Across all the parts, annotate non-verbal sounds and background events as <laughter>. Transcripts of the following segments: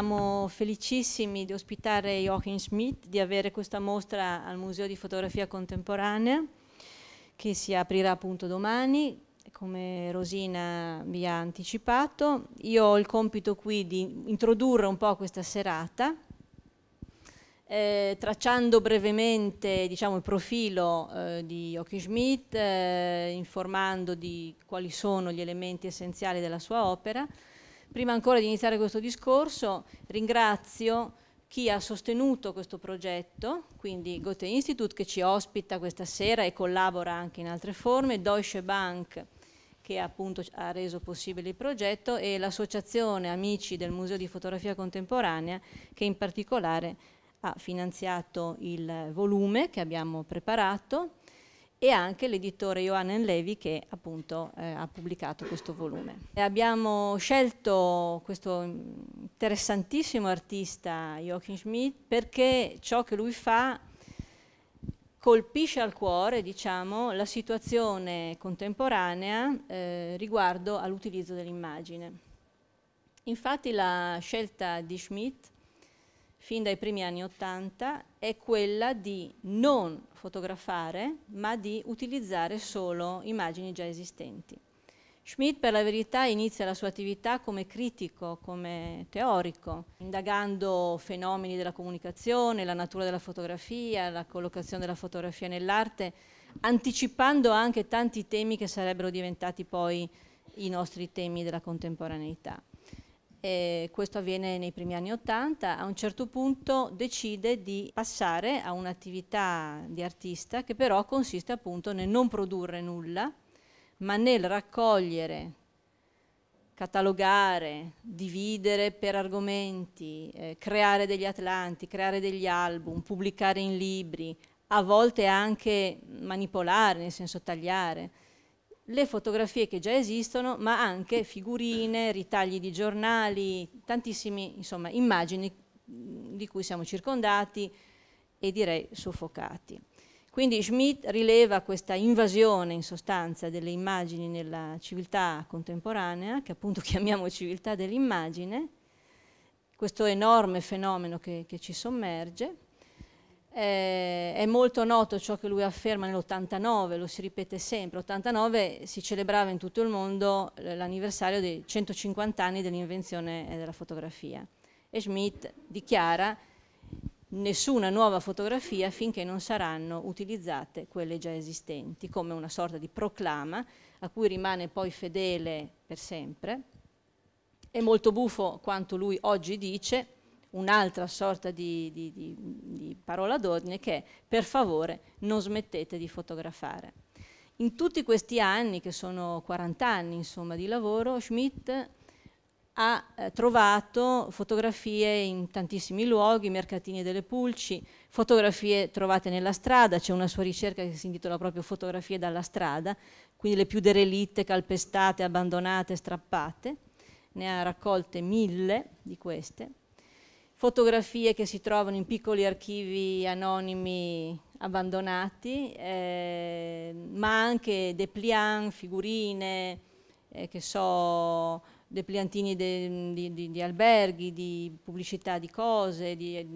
siamo felicissimi di ospitare Joachim Schmidt, di avere questa mostra al Museo di Fotografia Contemporanea che si aprirà appunto domani, come Rosina vi ha anticipato. Io ho il compito qui di introdurre un po' questa serata, eh, tracciando brevemente diciamo, il profilo eh, di Joachim Schmidt, eh, informando di quali sono gli elementi essenziali della sua opera, Prima ancora di iniziare questo discorso ringrazio chi ha sostenuto questo progetto, quindi Goethe Institute che ci ospita questa sera e collabora anche in altre forme, Deutsche Bank che appunto ha reso possibile il progetto e l'associazione Amici del Museo di Fotografia Contemporanea che in particolare ha finanziato il volume che abbiamo preparato e anche l'editore Johannen Levi che appunto eh, ha pubblicato questo volume. E abbiamo scelto questo interessantissimo artista Joachim Schmidt perché ciò che lui fa colpisce al cuore diciamo, la situazione contemporanea eh, riguardo all'utilizzo dell'immagine. Infatti la scelta di Schmidt fin dai primi anni Ottanta è quella di non fotografare ma di utilizzare solo immagini già esistenti. Schmidt per la verità inizia la sua attività come critico, come teorico, indagando fenomeni della comunicazione, la natura della fotografia, la collocazione della fotografia nell'arte, anticipando anche tanti temi che sarebbero diventati poi i nostri temi della contemporaneità eh, questo avviene nei primi anni 80, a un certo punto decide di passare a un'attività di artista che però consiste appunto nel non produrre nulla, ma nel raccogliere, catalogare, dividere per argomenti, eh, creare degli atlanti, creare degli album, pubblicare in libri, a volte anche manipolare, nel senso tagliare le fotografie che già esistono, ma anche figurine, ritagli di giornali, tantissime immagini di cui siamo circondati e direi soffocati. Quindi Schmidt rileva questa invasione in sostanza delle immagini nella civiltà contemporanea, che appunto <laughs> chiamiamo civiltà dell'immagine, questo enorme fenomeno che, che ci sommerge, eh, è molto noto ciò che lui afferma nell'89, lo si ripete sempre, 89 si celebrava in tutto il mondo l'anniversario dei 150 anni dell'invenzione eh, della fotografia e Schmidt dichiara nessuna nuova fotografia finché non saranno utilizzate quelle già esistenti, come una sorta di proclama a cui rimane poi fedele per sempre. È molto buffo quanto lui oggi dice, un'altra sorta di, di, di, di parola d'ordine che è per favore non smettete di fotografare. In tutti questi anni, che sono 40 anni insomma, di lavoro, Schmidt ha eh, trovato fotografie in tantissimi luoghi, mercatini delle pulci, fotografie trovate nella strada, c'è una sua ricerca che si intitola proprio Fotografie dalla strada, quindi le più derelitte, calpestate, abbandonate, strappate, ne ha raccolte mille di queste fotografie che si trovano in piccoli archivi anonimi abbandonati, eh, ma anche dépliant, figurine, eh, che so, depliantini di, di, alberghi, di pubblicità di cose, di,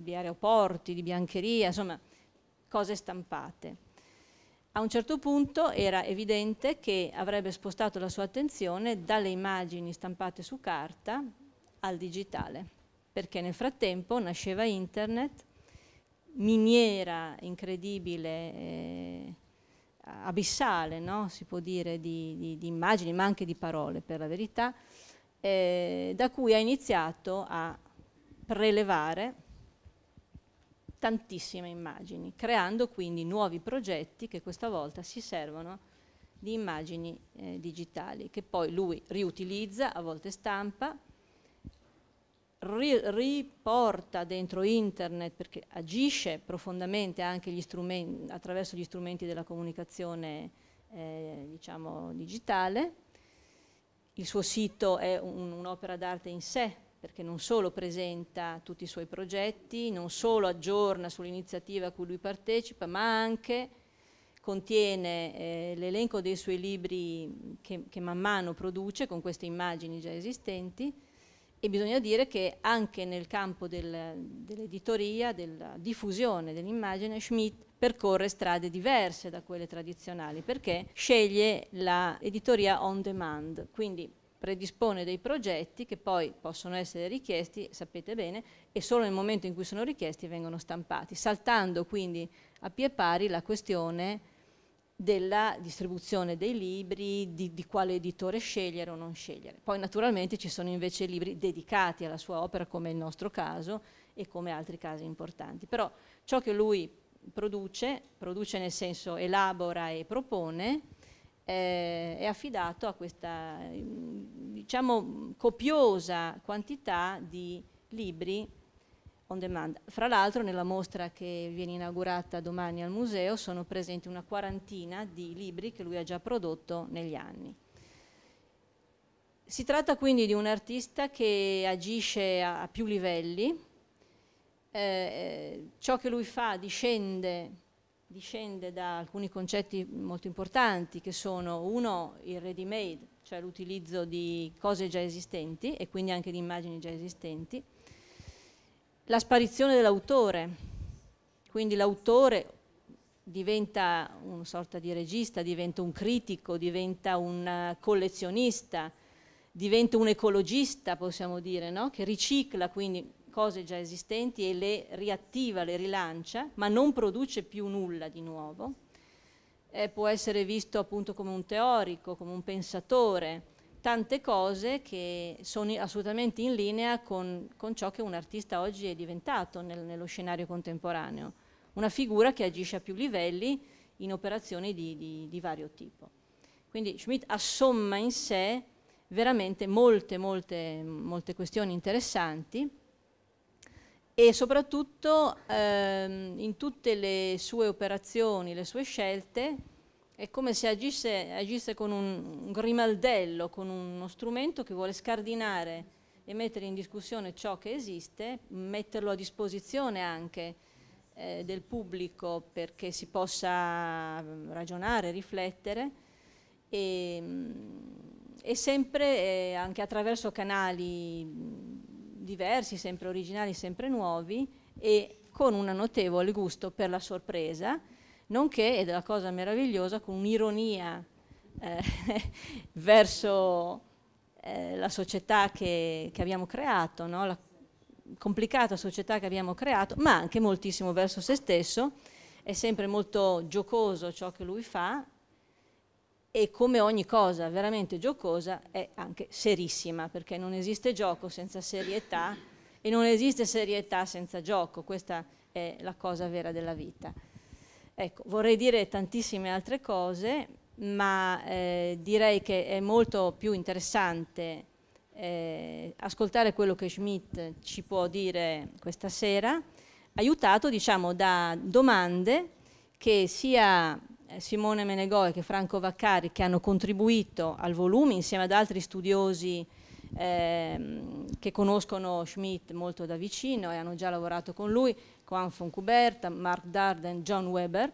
di aeroporti, di biancheria, insomma, cose stampate. A un certo punto era evidente che avrebbe spostato la sua attenzione dalle immagini stampate su carta al digitale perché nel frattempo nasceva internet, miniera incredibile, eh, abissale, no? si può dire, di, di, di, immagini, ma anche di parole per la verità, eh, da cui ha iniziato a prelevare tantissime immagini, creando quindi nuovi progetti che questa volta si servono di immagini eh, digitali, che poi lui riutilizza, a volte stampa, ri riporta dentro internet, perché agisce profondamente anche gli attraverso gli strumenti della comunicazione eh, diciamo, digitale, il suo sito è un'opera un d'arte in sé, perché non solo presenta tutti i suoi progetti, non solo aggiorna sull'iniziativa a cui lui partecipa, ma anche contiene eh, l'elenco dei suoi libri che, che man mano produce con queste immagini già esistenti e bisogna dire che anche nel campo del, dell'editoria, della diffusione dell'immagine, Schmidt percorre strade diverse da quelle tradizionali perché sceglie l'editoria on demand, quindi predispone dei progetti che poi possono essere richiesti, sapete bene, e solo nel momento in cui sono richiesti vengono stampati, saltando quindi a pie pari la questione della distribuzione dei libri, di, di, quale editore scegliere o non scegliere. Poi naturalmente ci sono invece libri dedicati alla sua opera, come il nostro caso e come altri casi importanti. Però ciò che lui produce, produce nel senso elabora e propone, eh, è affidato a questa mm, diciamo, copiosa quantità di libri on demand. Fra l'altro nella mostra che viene inaugurata domani al museo sono presenti una quarantina di libri che lui ha già prodotto negli anni. Si tratta quindi di un artista che agisce a, a più livelli, eh, eh ciò che lui fa discende, discende da alcuni concetti molto importanti che sono uno il ready made, cioè l'utilizzo di cose già esistenti e quindi anche di immagini già esistenti, la sparizione dell'autore. Quindi l'autore diventa una sorta di regista, diventa un critico, diventa un eh, collezionista, diventa un ecologista, possiamo dire, no? che ricicla quindi cose già esistenti e le riattiva, le rilancia, ma non produce più nulla di nuovo. Eh, può essere visto appunto come un teorico, come un pensatore, tante cose che sono assolutamente in linea con, con ciò che un artista oggi è diventato nel, nello scenario contemporaneo, una figura che agisce a più livelli in operazioni di, di, di vario tipo. Quindi Schmidt assomma in sé veramente molte, molte, molte questioni interessanti e soprattutto ehm, in tutte le sue operazioni, le sue scelte, è come se agisse, agisse con un grimaldello, con uno strumento che vuole scardinare e mettere in discussione ciò che esiste, metterlo a disposizione anche eh, del pubblico perché si possa mm, ragionare, riflettere e, mm, e sempre eh, anche attraverso canali mm, diversi, sempre originali, sempre nuovi e con un notevole gusto per la sorpresa nonché, ed è la cosa meravigliosa, con un'ironia eh, <laughs> verso eh, la società che, che abbiamo creato, no? la complicata società che abbiamo creato, ma anche moltissimo verso se stesso, è sempre molto giocoso ciò che lui fa e come ogni cosa veramente giocosa è anche serissima, perché non esiste gioco senza serietà e non esiste serietà senza gioco, questa è la cosa vera della vita. Ecco, vorrei dire tantissime altre cose, ma eh, direi che è molto più interessante eh, ascoltare quello che Schmidt ci può dire questa sera, aiutato diciamo, da domande che sia Simone Menegoe che Franco Vaccari che hanno contribuito al volume insieme ad altri studiosi eh, che conoscono Schmidt molto da vicino e hanno già lavorato con lui, Juan Kuberta, Mark Darden, John Weber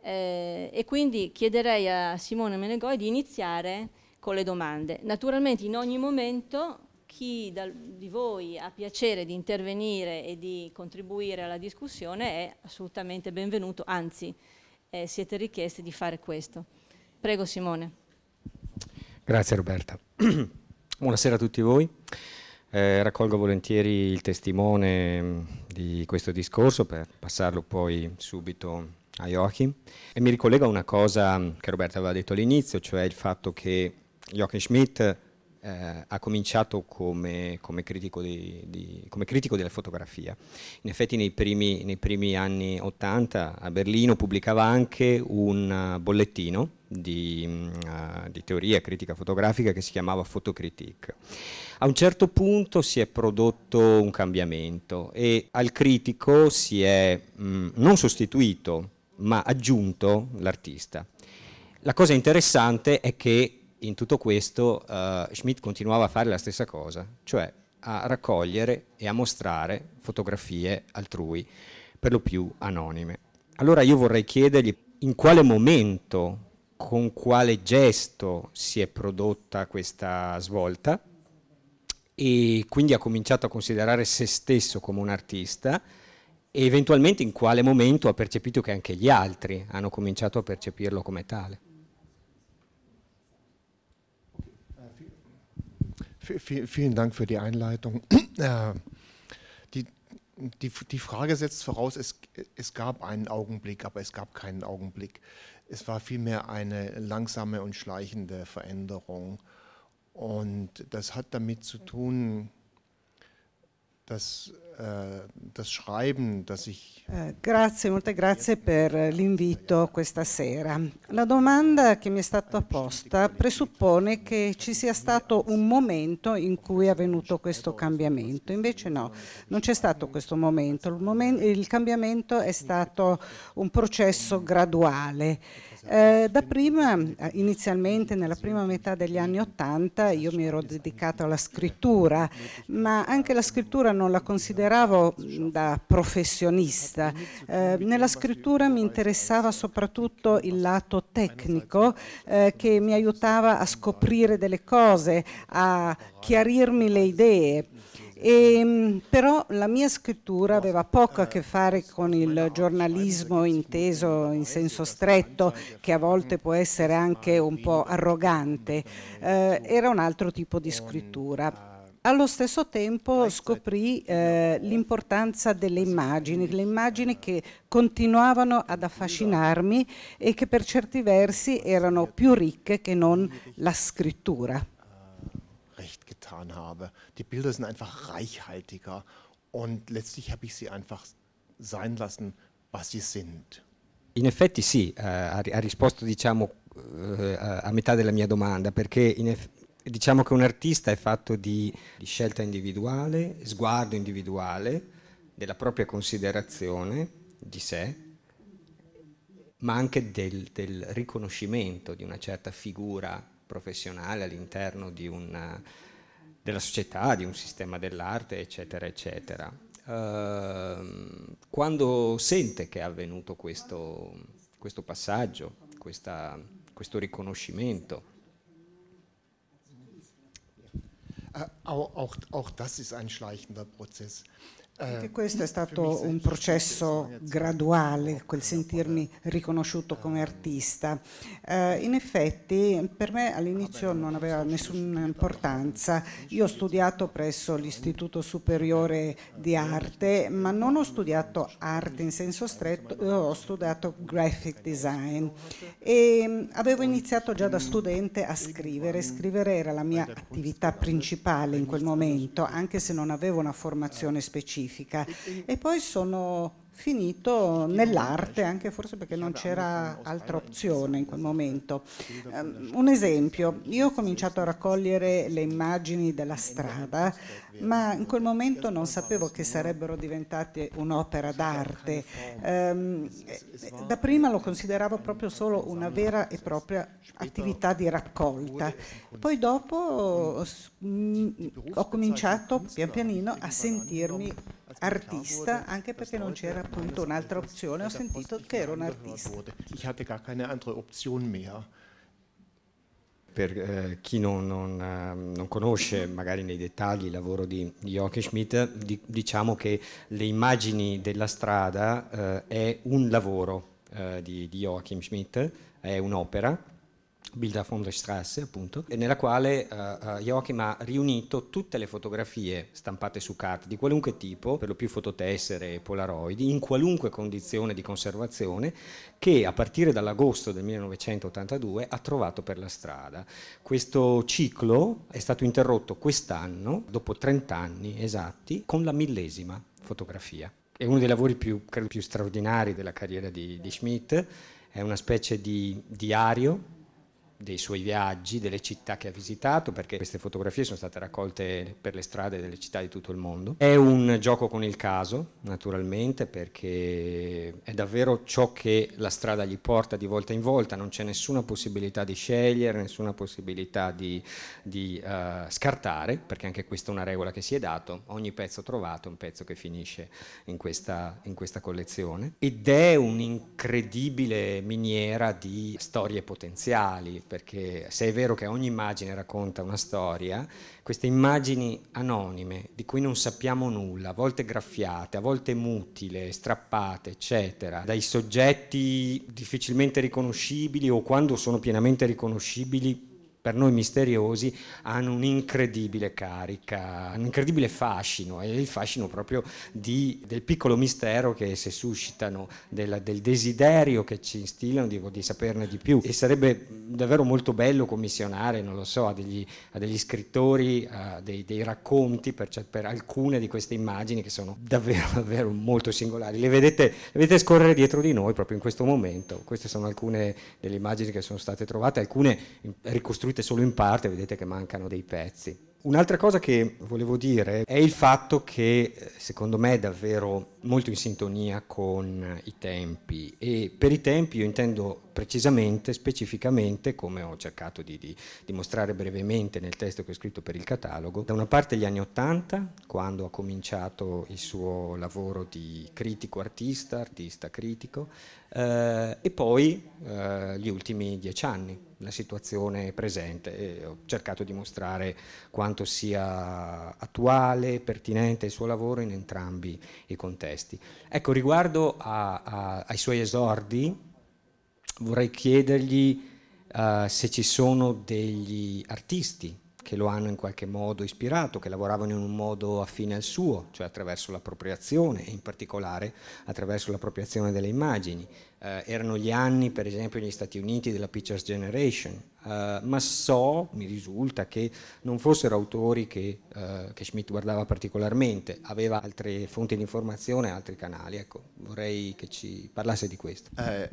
eh, e quindi chiederei a Simone Menegoi di iniziare con le domande. Naturalmente in ogni momento chi da, di voi ha piacere di intervenire e di contribuire alla discussione è assolutamente benvenuto, anzi eh, siete richiesti di fare questo. Prego Simone. Grazie Roberta. <clears throat> Buonasera a tutti voi. Eh, raccolgo volentieri il testimone mm, di questo discorso per passarlo poi subito a Joachim e mi ricollego a una cosa che Roberta aveva detto all'inizio, cioè il fatto che Joachim Schmidt eh, ha cominciato come, come, critico di, di, come, critico della fotografia. In effetti nei primi, nei primi anni 80 a Berlino pubblicava anche un eh, bollettino di, uh, di, teoria critica fotografica che si chiamava Fotocritique. A un certo punto si è prodotto un cambiamento e al critico si è mh, mm, non sostituito ma aggiunto l'artista. La cosa interessante è che in tutto questo eh, Schmidt continuava a fare la stessa cosa, cioè a raccogliere e a mostrare fotografie altrui, per lo più anonime. Allora io vorrei chiedergli in quale momento, con quale gesto si è prodotta questa svolta e quindi ha cominciato a considerare se stesso come un artista e eventualmente in quale momento ha percepito che anche gli altri hanno cominciato a percepirlo come tale. vielen Dank für die Einleitung. <clears throat> Äh, die, die, die Frage setzt voraus, es, es gab einen Augenblick, aber es gab keinen Augenblick. Es war vielmehr eine langsame und schleichende Veränderung. Und das hat damit zu tun, das, uh, das Schreiben, das ich... Eh, grazie, molte grazie per l'invito questa sera. La domanda che mi è stata posta presuppone che ci sia stato un momento in cui è avvenuto questo cambiamento, invece no, non c'è stato questo momento, il, momento, il cambiamento è stato un processo graduale. Eh, da prima, eh, inizialmente nella prima metà degli anni Ottanta, io mi ero dedicata alla scrittura, ma anche la scrittura non non la consideravo da professionista. Eh, nella scrittura mi interessava soprattutto il lato tecnico eh, che mi aiutava a scoprire delle cose, a chiarirmi le idee. E, però la mia scrittura aveva poco a che fare con il giornalismo inteso in senso stretto, che a volte può essere anche un po' arrogante, eh, era un altro tipo di scrittura. Allo stesso tempo scoprì eh, l'importanza delle immagini, le immagini che continuavano ad affascinarmi e che per certi versi erano più ricche che non la scrittura. Ah, recht getan habe. Die Bilder sind einfach reichhaltiger und letztlich habe ich sie einfach sein lassen, was sie sind. In effetti sì, eh, ha, risposto diciamo, eh, a metà della mia domanda, perché in effetti diciamo che un artista è fatto di, di scelta individuale, sguardo individuale, della propria considerazione di sé, ma anche del, del riconoscimento di una certa figura professionale all'interno della società, di un sistema dell'arte, eccetera, eccetera. Uh, quando sente che è avvenuto questo, questo passaggio, questa, questo riconoscimento? Äh, auch, auch, auch das ist ein schleichender Prozess. Anche eh, questo è stato un processo graduale, quel sentirmi riconosciuto come eh. artista. Eh, in effetti per me all'inizio non aveva nessuna importanza. Io ho studiato presso l'Istituto Superiore eh, di Arte, ma non ho studiato arte in senso stretto, ho studiato graphic design e mm, avevo iniziato già da studente a scrivere. Scrivere era la mia attività principale in quel momento, anche se non avevo una formazione specifica scientifica e poi sono finito nell'arte, anche forse perché non c'era altra opzione in quel momento. Um, un esempio, io ho cominciato a raccogliere le immagini della strada ma in quel momento non sapevo che sarebbero diventate un'opera d'arte. Um, da prima lo consideravo proprio solo una vera e propria attività di raccolta. Poi dopo mh, mm, ho cominciato pian pianino a sentirmi artista, anche perché non c'era appunto un'altra opzione, ho sentito che ero un artista. Ich hatte gar keine andere opzione mehr per eh, chi non, non, eh, non, conosce magari nei dettagli il lavoro di, di Jochen Schmidt, di, diciamo che le immagini della strada eh, è un lavoro eh, di, di Joachim Schmidt, è un'opera Bilder von der Strasse, appunto, nella quale uh, Joachim ha riunito tutte le fotografie stampate su carta di qualunque tipo, per lo più fototessere e polaroid, in qualunque condizione di conservazione, che a partire dall'agosto del 1982 ha trovato per la strada. Questo ciclo è stato interrotto quest'anno, dopo 30 anni esatti, con la millesima fotografia. È uno dei lavori più, credo, più straordinari della carriera di, di Schmidt, è una specie di diario dei suoi viaggi, delle città che ha visitato, perché queste fotografie sono state raccolte per le strade delle città di tutto il mondo. È un gioco con il caso, naturalmente, perché è davvero ciò che la strada gli porta di volta in volta, non c'è nessuna possibilità di scegliere, nessuna possibilità di, di uh, scartare, perché anche questa è una regola che si è dato, ogni pezzo trovato è un pezzo che finisce in questa, in questa collezione ed è un'incredibile miniera di storie potenziali perché se è vero che ogni immagine racconta una storia, queste immagini anonime di cui non sappiamo nulla, a volte graffiate, a volte mutile, strappate, eccetera, dai soggetti difficilmente riconoscibili o quando sono pienamente riconoscibili per noi misteriosi hanno un'incredibile carica, un incredibile fascino, è il fascino proprio di, del piccolo mistero che se suscitano, del, del desiderio che ci instillano di, di, saperne di più. E sarebbe davvero molto bello commissionare, non lo so, a degli, a degli scrittori a dei, dei, racconti per, per, alcune di queste immagini che sono davvero, <laughs> davvero molto singolari. Le vedete, le vedete scorrere dietro di noi proprio in questo momento. Queste sono alcune delle immagini che sono state trovate, alcune ricostruite costruite solo in parte, vedete che mancano dei pezzi. Un'altra cosa che volevo dire è il fatto che eh, secondo me è davvero molto in sintonia con i tempi e per i tempi io intendo precisamente, specificamente, come ho cercato di dimostrare di brevemente nel testo che ho scritto per il catalogo, da una parte gli anni Ottanta, quando ha cominciato il suo lavoro di critico artista, artista critico, eh, e poi eh, gli ultimi dieci anni, la situazione presente. E ho cercato di mostrare quanto sia attuale, pertinente il suo lavoro in entrambi i contesti testi. Ecco, riguardo a, a, ai suoi esordi, vorrei chiedergli uh, se ci sono degli artisti che lo hanno in qualche modo ispirato, che lavoravano in un modo affine al suo, cioè attraverso l'appropriazione e in particolare attraverso l'appropriazione delle immagini eh, erano gli anni per esempio negli Stati Uniti della Pictures Generation, eh, ma so, mi risulta, che non fossero autori che, eh, che Schmidt guardava particolarmente, aveva altre fonti di informazione, altri canali, ecco, vorrei che ci parlasse di questo. Eh,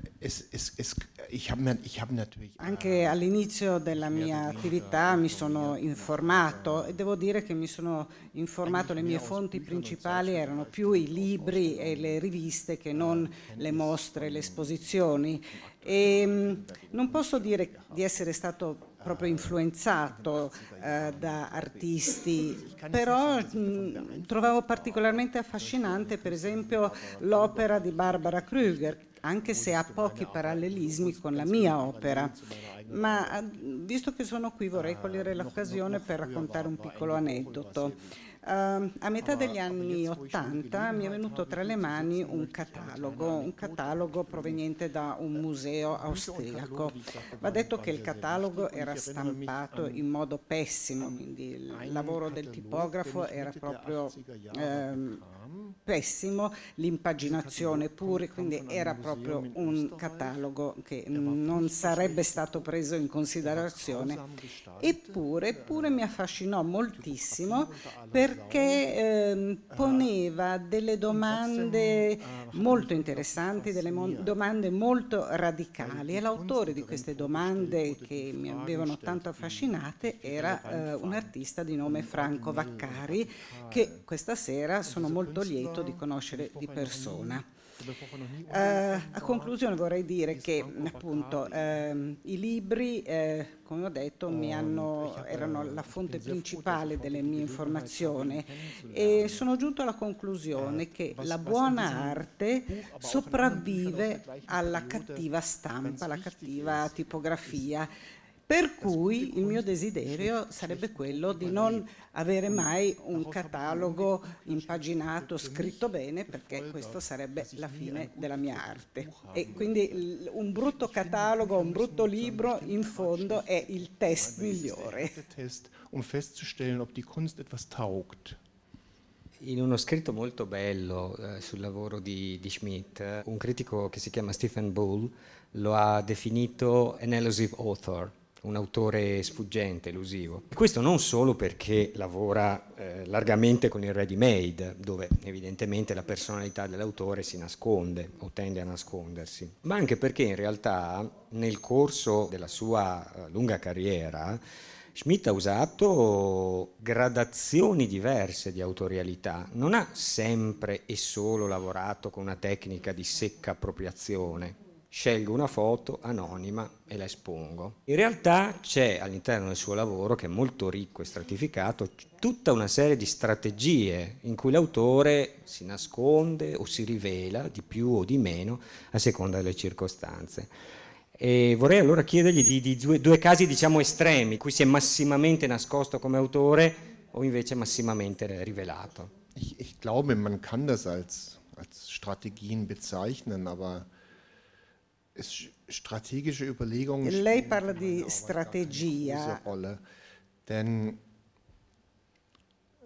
Anche eh, all'inizio della mia attività mi sono informato eh, e devo dire che mi sono informato, le mie fonti principali erano più i libri e le riviste che non le mostre, le esposizioni esposizioni e ehm, non posso dire di essere stato proprio influenzato eh, da artisti, però trovavo particolarmente affascinante per esempio l'opera di Barbara Kruger, anche se ha pochi parallelismi con la mia opera. Ma eh, visto che sono qui vorrei cogliere l'occasione per raccontare un piccolo aneddoto. Uh, a metà ah, degli ah, anni 80 mi è venuto tra le mani un catalogo, un catalogo proveniente da un museo austriaco. Va detto che il catalogo era stampato ah, in modo pessimo, quindi il lavoro del tipografo era proprio ehm, pessimo, l'impaginazione pure, quindi era proprio un eh, catalogo che non sarebbe stato preso in considerazione. Eppure, mi affascinò moltissimo per perché eh, poneva delle ah, domande molto interessanti, delle domande molto radicali e l'autore di queste domande che mi avevano certo, tanto affascinate era eh, un artista di nome Franco Vaccari che questa sera sono molto lieto di conoscere di persona. Eh, a eh. conclusione vorrei dire che appunto eh, i libri, eh, come ho detto, oh, hanno, erano la fonte principale delle mie informazioni e sono giunto alla conclusione eh, che la buona arte sopravvive alla cattiva stampa, alla cattiva tipografia. Per cui il mio desiderio sarebbe quello di non avere mai un catalogo impaginato, scritto bene, perché questa sarebbe la fine della mia arte. E quindi un brutto catalogo, un brutto libro, in fondo è il test migliore. Um festzustellen, ob die Kunst etwas taugt. In uno scritto molto bello eh, sul lavoro di, di Schmidt, un critico che si chiama Stephen Bull lo ha definito an elusive author, un autore sfuggente, elusivo. Questo non solo perché lavora eh, largamente con il ready made, dove evidentemente la personalità dell'autore si nasconde o tende a nascondersi, ma anche perché in realtà nel corso della sua eh, lunga carriera Schmidt ha usato gradazioni diverse di autorialità, non ha sempre e solo lavorato con una tecnica di secca appropriazione, scelgo una foto anonima e la espongo. In realtà c'è all'interno del suo lavoro, che è molto ricco e stratificato, tutta una serie di strategie in cui l'autore si nasconde o si rivela di più o di meno a seconda delle circostanze. E vorrei allora chiedergli di, di due, due, casi diciamo estremi, in cui si è massimamente nascosto come autore o invece massimamente rivelato. Ich, ich glaube, man kann das als, als Strategien bezeichnen, aber strategische Überlegungen. Lei parla di strategia. Denn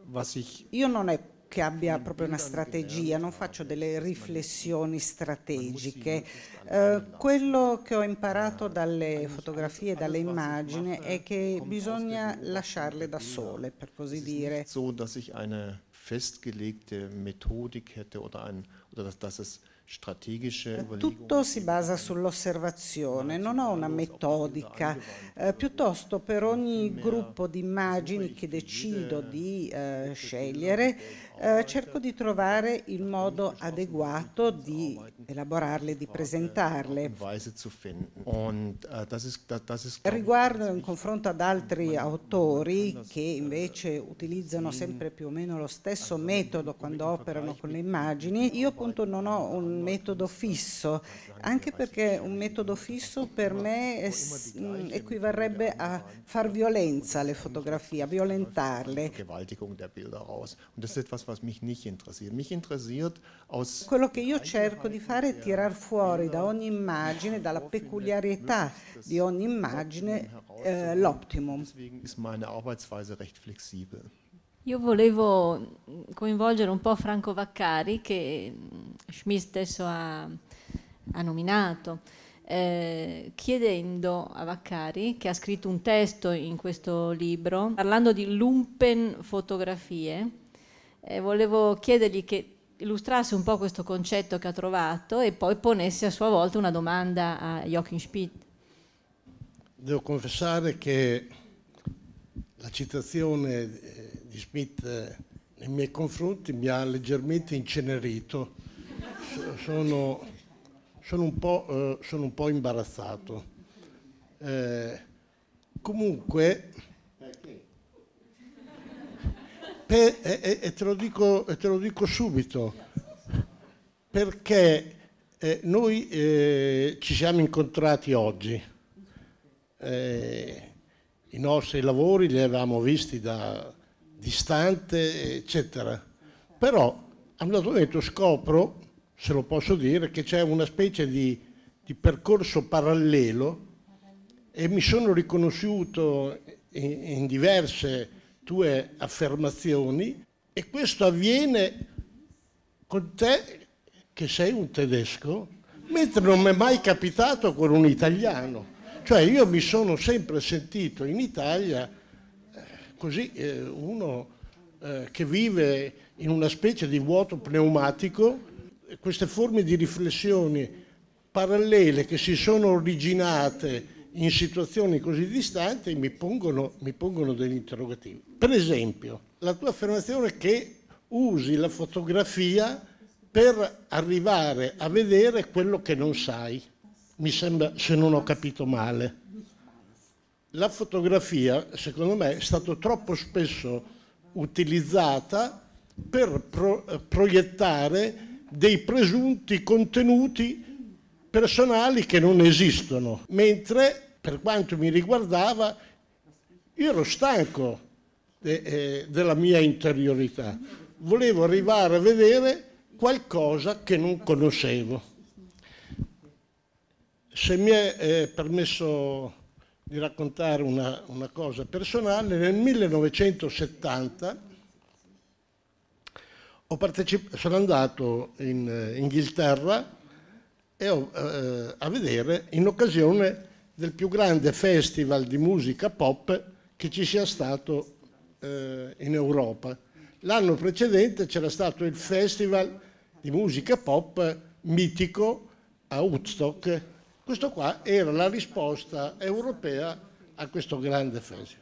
was ich Io non è che abbia proprio una strategia, non faccio delle riflessioni strategiche. Eh, quello che ho imparato dalle fotografie, dalle immagini, è che bisogna lasciarle da sole, per così dire. So, dass ich eine festgelegte Methodik hätte oder ein oder es eh, tutto si basa sull'osservazione, non ho una metodica, eh, piuttosto per ogni gruppo di immagini che decido di eh, scegliere eh, cerco di trovare il modo adeguato di elaborarle, di presentarle. Äh, Riguardo in confronto ad altri autori che invece utilizzano sempre più o meno lo stesso metodo quando operano con le immagini, io appunto non ho un metodo fisso, anche perché un metodo fisso per me è, eh, mm, equivarrebbe a far violenza alle fotografie, a violentarle. raus etwas, was mich nicht interessiert. Mich interessiert aus Quello che io cerco di fare è tirar fuori da ogni immagine, dalla peculiarità di ogni immagine, eh, l'optimum. ist meine Arbeitsweise recht flexibel. Io volevo coinvolgere un po' Franco Vaccari, che mm, Schmidt stesso ha, ha nominato, eh, chiedendo a Vaccari, che ha scritto un testo in questo libro, parlando di lumpenfotografie, eh, volevo chiedergli che illustrasse un po' questo concetto che ha trovato e poi ponesse a sua volta una domanda a Joachim Schmidt. Devo confessare che la citazione eh, di Schmidt eh, nei miei confronti mi ha leggermente incenerito, sono, sono, un, po', eh, sono un, po', imbarazzato. Eh, comunque e, e, e, te dico, e, te lo dico, subito, perché eh, noi eh, ci siamo incontrati oggi, eh, i nostri lavori li avevamo visti da distante, eccetera, però a un dato momento scopro, se lo posso dire, che c'è una specie di, di percorso parallelo e mi sono riconosciuto in, in diverse tue affermazioni e questo avviene con te che sei un tedesco, mentre non mi è mai capitato con un italiano. Cioè io mi sono sempre sentito in Italia eh, così eh, uno eh, che vive in una specie di vuoto pneumatico, queste forme di riflessioni parallele che si sono originate in situazioni così distanti mi pongono, mi pongono degli interrogativi. Per esempio, la tua affermazione che usi la fotografia per arrivare a vedere quello che non sai, mi sembra, se non ho capito male. La fotografia, secondo me, è stata troppo spesso utilizzata per pro eh, proiettare dei presunti contenuti personali che non esistono, mentre per quanto mi riguardava io ero stanco de, eh, della mia interiorità, volevo arrivare a vedere qualcosa che non conoscevo. Se mi è eh, permesso di raccontare una, una cosa personale, nel 1970 sono andato in eh, Inghilterra e eh, a vedere in occasione del più grande festival di musica pop che ci sia stato eh, in Europa. L'anno precedente c'era stato il festival di musica pop mitico a Woodstock. Questo qua era la risposta europea a questo grande festival.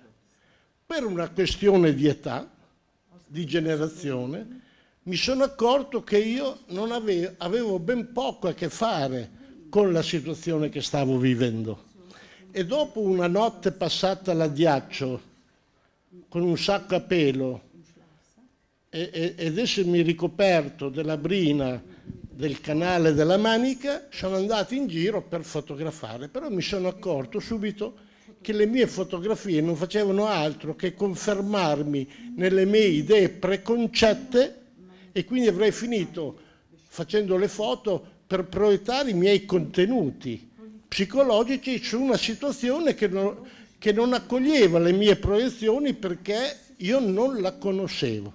Per una questione di età, di generazione, mi sono accorto che io non avevo, avevo ben poco a che fare con la situazione che stavo vivendo. E dopo una notte passata ghiaccio, con un sacco a pelo, e, e, ed essermi ricoperto della brina del canale della Manica, sono andato in giro per fotografare, però mi sono accorto subito che le mie fotografie non facevano altro che confermarmi nelle mie idee preconcette e quindi avrei finito facendo le foto per proiettare i miei contenuti psicologici su una situazione che non, che non accoglieva le mie proiezioni perché io non la conoscevo.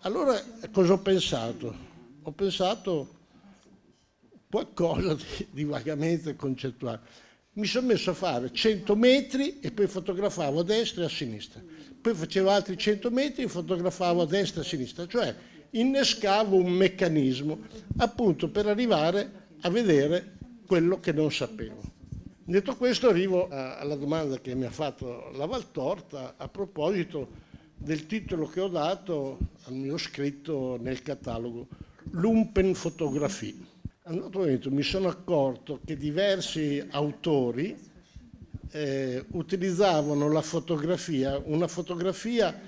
Allora cosa ho pensato? Ho pensato qualcosa di, di vagamente concettuale mi sono messo a fare 100 metri e poi fotografavo a destra e a sinistra, poi facevo altri 100 metri e fotografavo a destra e a sinistra, cioè innescavo un meccanismo appunto per arrivare a vedere quello che non sapevo. Detto questo arrivo alla domanda che mi ha fatto la Valtorta a proposito del titolo che ho dato al mio scritto nel catalogo, Lumpenfotografie. A un certo momento mi sono accorto che diversi autori eh, utilizzavano la fotografia, una fotografia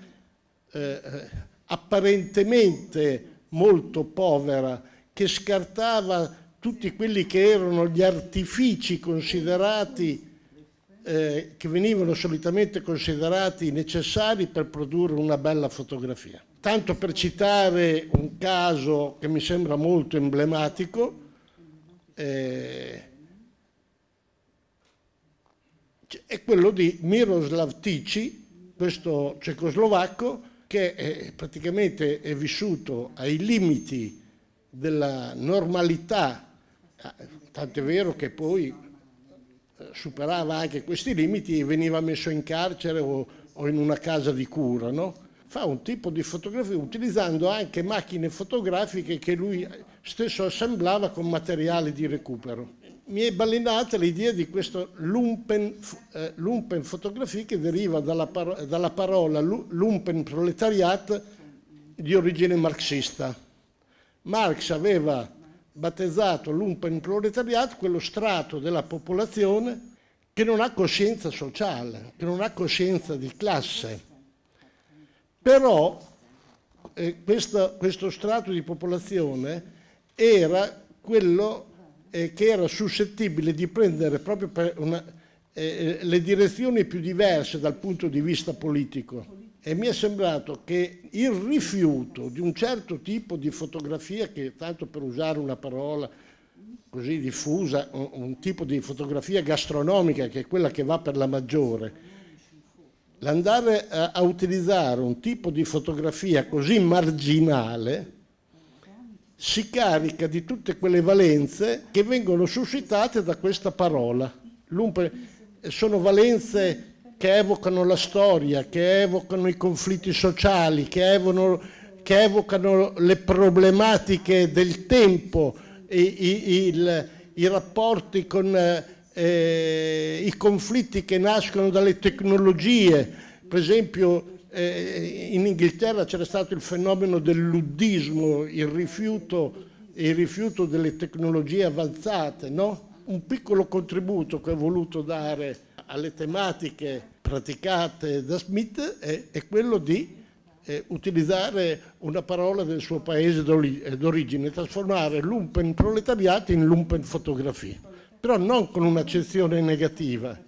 eh, eh apparentemente molto povera, che scartava tutti quelli che erano gli artifici considerati, eh, che venivano solitamente considerati necessari per produrre una bella fotografia. Tanto per citare un caso che mi sembra molto emblematico, eh, è quello di Miroslav Tici, questo cecoslovacco, che è praticamente è vissuto ai limiti della normalità, ah, tant'è vero che poi eh, superava anche questi limiti e veniva messo in carcere o, o in una casa di cura, no? fa un tipo di fotografia utilizzando anche macchine fotografiche che lui stesso assemblava con materiale di recupero mi è ballinata l'idea di questo lumpen, eh, lumpen fotografia che deriva dalla, paro dalla parola lumpen proletariat di origine marxista. Marx aveva battezzato lumpen proletariat quello strato della popolazione che non ha coscienza sociale, che non ha coscienza di classe. Però eh, questo, questo strato di popolazione era quello eh, che era suscettibile di prendere proprio una, eh, eh, le direzioni più diverse dal punto di vista politico. E mi è sembrato che il rifiuto di un certo tipo di fotografia, che tanto per usare una parola così diffusa, un, un tipo di fotografia gastronomica che è quella che va per la maggiore, l'andare a, a utilizzare un tipo di fotografia così marginale si carica di tutte quelle valenze che vengono suscitate da questa parola. Sono valenze che evocano la storia, che evocano i conflitti sociali, che evocano, che evocano le problematiche del tempo, i, i, il, i rapporti con eh, eh i conflitti che nascono dalle tecnologie. Per esempio eh, in Inghilterra c'era stato il fenomeno del luddismo, il rifiuto, il rifiuto delle tecnologie avanzate, no? un piccolo contributo che ho voluto dare alle tematiche praticate da Smith è, è quello di eh, utilizzare una parola del suo paese eh, d'origine, trasformare lumpen proletariato in lumpen fotografia, però non con un'accezione negativa,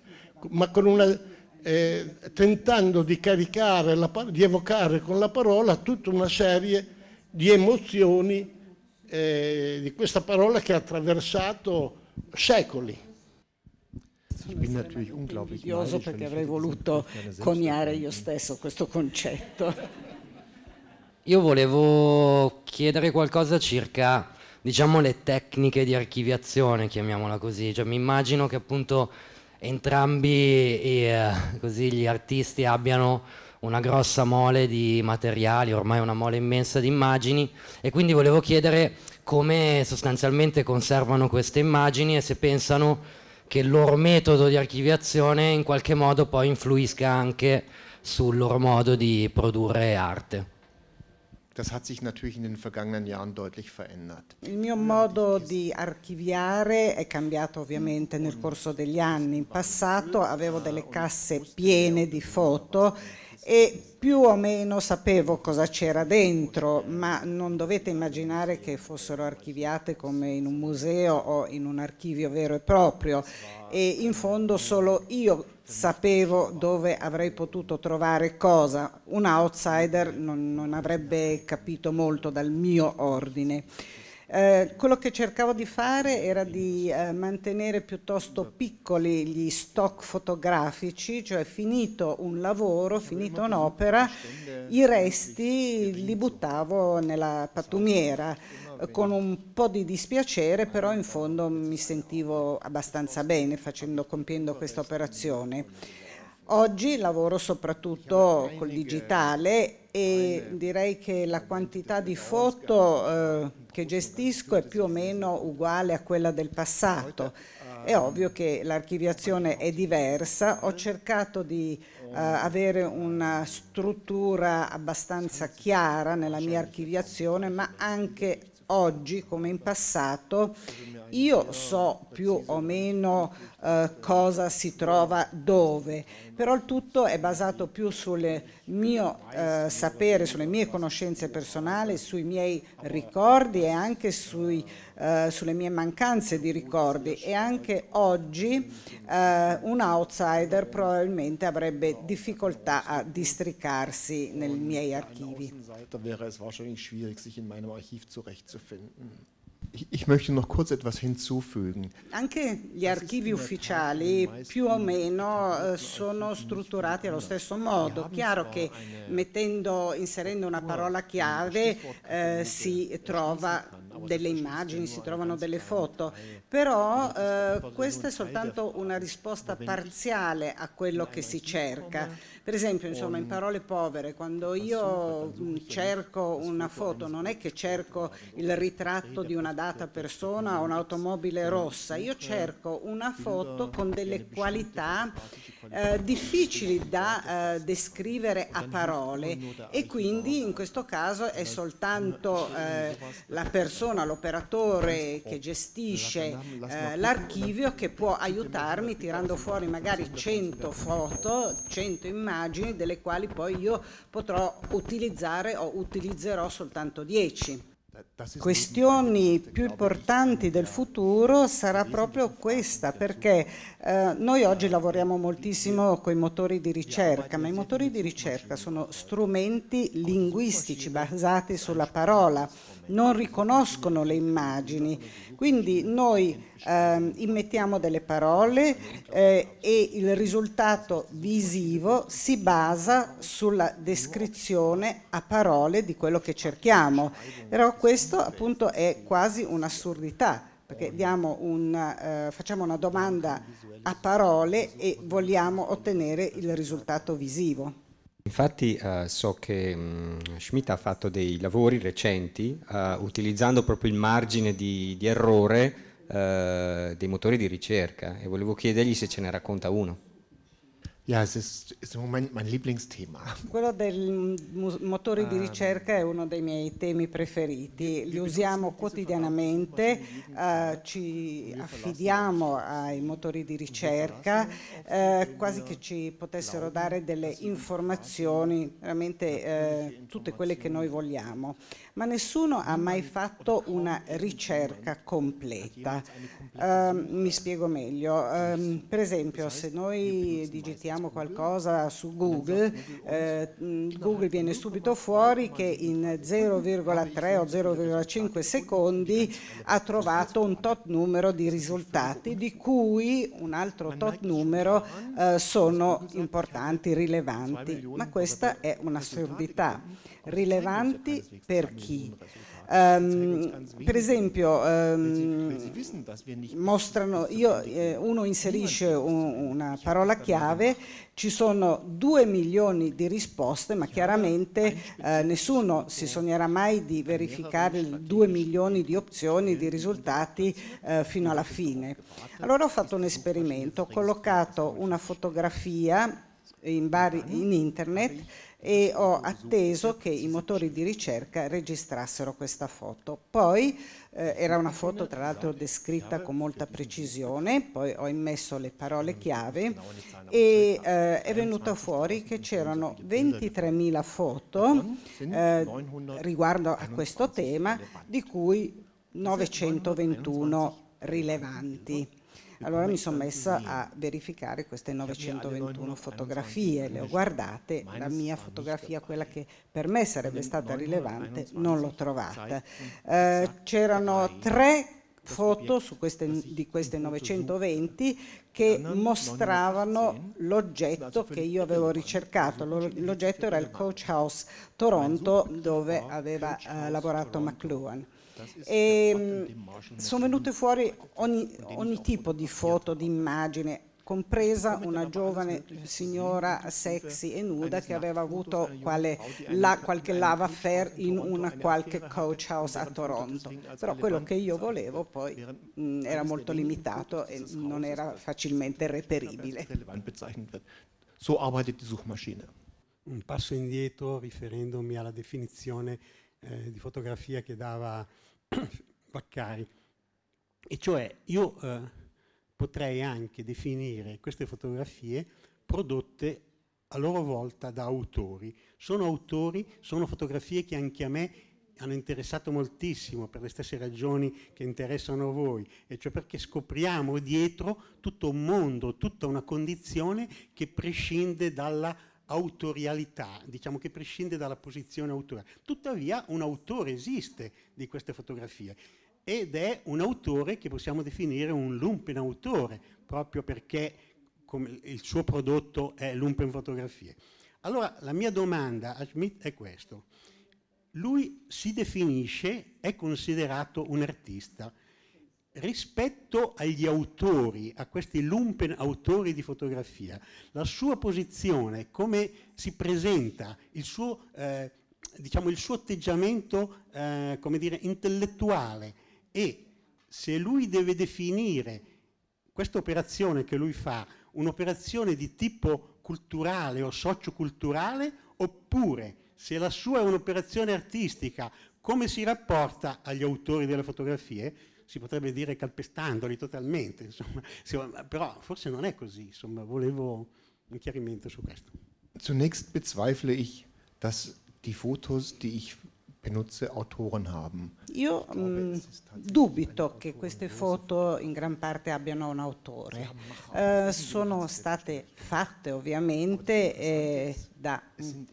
ma con una eh, tentando di, la, di evocare con la parola tutta una serie di emozioni eh, di questa parola che ha attraversato secoli. Ich bin perché cioè, avrei voluto coniare io stesso questo concetto. Io volevo chiedere qualcosa circa, diciamo, le tecniche di archiviazione, chiamiamola così. Cioè, mi immagino che appunto entrambi eh, così, gli artisti abbiano una grossa mole di materiali, ormai una mole immensa di immagini e quindi volevo chiedere come sostanzialmente conservano queste immagini e se pensano che il loro metodo di archiviazione in qualche modo poi influisca anche sul loro modo di produrre arte. Das hat sich natürlich in den vergangenen Jahren deutlich verändert. Il mio modo di archiviare è cambiato ovviamente nel corso degli anni. In passato avevo delle casse piene di foto e più o meno sapevo cosa c'era dentro, ma non dovete immaginare che fossero archiviate come in un museo o in un archivio vero e proprio e in fondo solo io sapevo dove avrei potuto trovare cosa, un outsider non, non avrebbe capito molto dal mio ordine. Eh, quello che cercavo di fare era di eh, mantenere piuttosto piccoli gli stock fotografici, cioè finito un lavoro, finito un'opera, i resti li buttavo nella esatto. pattumiera con un po' di dispiacere, però in fondo mi sentivo abbastanza bene facendo, compiendo questa operazione. Oggi lavoro soprattutto col digitale e direi che la quantità di foto eh, che gestisco è più o meno uguale a quella del passato. È ah. ovvio che l'archiviazione è diversa, ho cercato di eh, oh. avere una struttura abbastanza chiara nella mia archiviazione, ma anche oggi come in passato io so più o meno eh, cosa si trova dove, però il tutto è basato più sul mio eh, sapere, sulle mie conoscenze personali, sui miei ricordi e anche sui, eh, sulle mie mancanze di ricordi e anche oggi eh, un outsider probabilmente avrebbe difficoltà a districarsi nei miei archivi. Wäre es wahrscheinlich schwierig, sich in meinem Archiv zurechtzufinden. Ich möchte noch kurz etwas hinzufügen. Anche gli archivi ufficiali più o meno eh, sono strutturati allo stesso modo. Chiaro che mettendo, inserendo una parola chiave eh, si trova delle immagini, si trovano delle foto, però eh, questa è soltanto una risposta parziale a quello che si cerca per esempio, insomma, in parole povere, quando io cerco una foto, non è che cerco il ritratto di una data persona o un'automobile rossa, io cerco una foto con delle qualità eh, difficili da eh, descrivere a parole e quindi in questo caso è soltanto eh, la persona, l'operatore che gestisce eh, l'archivio che può aiutarmi tirando fuori magari 100 foto, 100 immagini immagini delle quali poi io potrò utilizzare o utilizzerò soltanto 10 questioni più importanti del futuro sarà proprio questa, perché eh, noi oggi lavoriamo moltissimo con i motori di ricerca, ma i motori di ricerca sono strumenti linguistici basati sulla parola, non riconoscono le immagini, quindi noi eh, immettiamo delle parole eh, e il risultato visivo si basa sulla descrizione a parole di quello che cerchiamo. Però questo questo appunto è quasi un'assurdità perché una, eh, facciamo una domanda a parole e vogliamo ottenere il risultato visivo. Infatti eh, so che mh, mm, Schmidt ha fatto dei lavori recenti eh, utilizzando proprio il margine di, di errore eh, dei motori di ricerca e volevo chiedergli se ce ne racconta uno. Yeah, es ist, ist mein, mein Lieblingsthema. Quello dei motori di ah, ricerca è uno dei miei temi preferiti, li usiamo quotidianamente, uh, ci affidiamo ai motori di ricerca, uh, quasi che ci potessero dare delle informazioni, veramente uh, tutte quelle che noi vogliamo ma nessuno ha mai fatto una ricerca completa. Uh, mi spiego meglio, uh, per esempio se noi digitiamo qualcosa su Google, uh, Google viene subito fuori che in 0,3 o 0,5 secondi ha trovato un tot numero di risultati di cui un altro tot numero eh, sono importanti, rilevanti, ma questa è un'assurdità. Rilevanti per chi? chi. Um, per esempio, um, mostrano, io, eh, uno inserisce un, una parola chiave, ci sono due milioni di risposte, ma chiaramente eh, nessuno si sognerà mai di verificare due milioni di opzioni, di risultati eh, fino alla fine. Allora ho fatto un esperimento, ho collocato una fotografia in, vari, in internet e ho atteso che i motori di ricerca registrassero questa foto. Poi eh, era una foto tra l'altro descritta con molta precisione, poi ho immesso le parole chiave e eh, è venuto fuori che c'erano 23.000 foto eh, riguardo a questo tema, di cui 921 rilevanti. Allora mi sono messa a verificare queste 921 cioè, fotografie, le ho guardate, la mia fotografia, quella eh. che per me sarebbe stata eh, rilevante, non l'ho trovata. Eh, mm, c'erano tre foto queste, di queste 920 che mostravano l'oggetto che io avevo ricercato. L'oggetto era il Coach House Toronto dove aveva eh, lavorato McLuhan. Ehm, e, sono venute fuori ogni, ogni tipo di foto, di immagine, compresa una giovane signora sexy e nuda che aveva avuto quale la, qualche lava fair in una qualche coach house a Toronto. Però quello che io esatto. volevo poi mh, era mm, molto limitato e non era facilmente reperibile. Un passo indietro riferendomi alla definizione eh, di fotografia che dava Vaccari. <coughs> E cioè io eh, potrei anche definire queste fotografie prodotte a loro volta da autori. Sono autori, sono fotografie che anche a me hanno interessato moltissimo per le stesse ragioni che interessano voi, e cioè perché scopriamo dietro tutto un mondo, tutta una condizione che prescinde dalla autorialità, diciamo che prescinde dalla posizione autoriale. Tuttavia un autore esiste di queste fotografie ed è un autore che possiamo definire un lumpenautore, proprio perché il suo prodotto è lumpenfotografie. Allora la mia domanda a Schmidt è questa. Lui si definisce, è considerato un artista, rispetto agli autori, a questi lumpen autori di fotografia, la sua posizione, come si presenta, il suo, eh, diciamo, il suo atteggiamento eh, dire, intellettuale e se lui deve definire questa operazione che lui fa un'operazione di tipo culturale o socioculturale oppure se la sua è un'operazione artistica, come si rapporta agli autori delle fotografie, si potrebbe dire calpestandoli totalmente, insomma. però forse non è così, insomma, volevo un chiarimento su questo. Zunächst bezweifle ich, dass die Fotos, die ich benutze, Autoren haben. Io mh, mm, dubito che queste foto in gran parte abbiano un autore. Eh, sono state fatte ovviamente eh, da